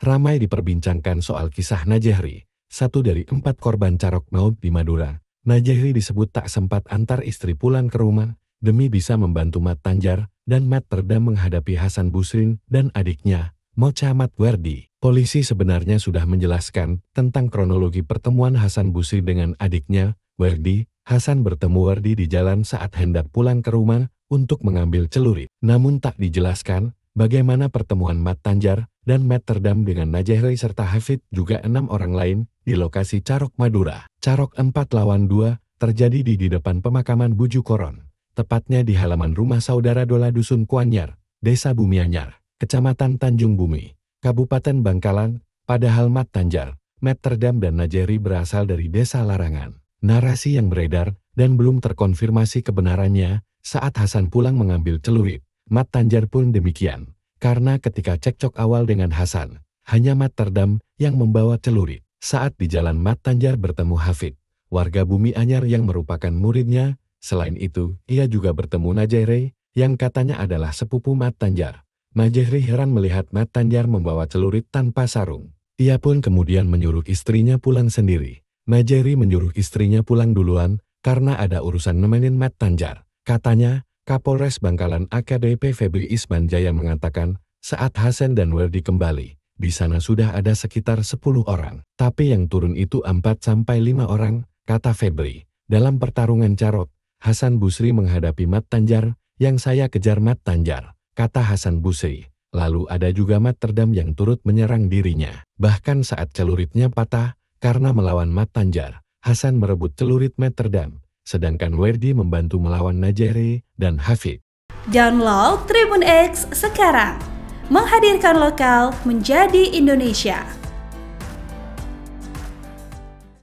ramai diperbincangkan soal kisah Najahri, satu dari empat korban carok maut di Madura. Najahri disebut tak sempat antar istri pulang ke rumah, demi bisa membantu Mat Tanjar dan Mat Terdam menghadapi Hasan Busrin dan adiknya, Mocha Werdi. Polisi sebenarnya sudah menjelaskan tentang kronologi pertemuan Hasan Busri dengan adiknya, Wardi. Hasan bertemu Wardi di jalan saat hendak pulang ke rumah untuk mengambil celurit. Namun tak dijelaskan bagaimana pertemuan Mat Tanjar dan Mat Terdam dengan Najahri serta Hafid juga enam orang lain di lokasi Carok Madura. Carok 4 lawan 2 terjadi di, di depan pemakaman Buju Koron, tepatnya di halaman rumah saudara Dola Dusun Kuanyar, Desa Bumianyar, Kecamatan Tanjung Bumi, Kabupaten Bangkalan, padahal Mat Tanjar, Mat Terdam dan Najehri berasal dari Desa Larangan. Narasi yang beredar dan belum terkonfirmasi kebenarannya saat Hasan pulang mengambil celurit Mat Tanjar pun demikian, karena ketika cekcok awal dengan Hasan, hanya Mat Terdam yang membawa celurit. Saat di jalan Mat Tanjar bertemu Hafid, warga bumi Anyar yang merupakan muridnya, selain itu, ia juga bertemu Najere, yang katanya adalah sepupu Mat Tanjar. Najere heran melihat Mat Tanjar membawa celurit tanpa sarung. Ia pun kemudian menyuruh istrinya pulang sendiri. Najeri menyuruh istrinya pulang duluan, karena ada urusan nemenin Mat Tanjar. Katanya, Kapolres Bangkalan AKBP Febri Isman Jaya mengatakan, saat Hasan dan Werdi kembali, di sana sudah ada sekitar 10 orang. Tapi yang turun itu 4-5 orang, kata Febri. Dalam pertarungan carot, Hasan Busri menghadapi Mat Tanjar, yang saya kejar Mat Tanjar, kata Hasan Busri. Lalu ada juga Mat Terdam yang turut menyerang dirinya. Bahkan saat celuritnya patah, karena melawan Mat Tanjar, Hasan merebut celurit Mat Terdam, sedangkan Werdi membantu melawan Najere dan Hafid. Download Tribun X sekarang, menghadirkan lokal menjadi Indonesia.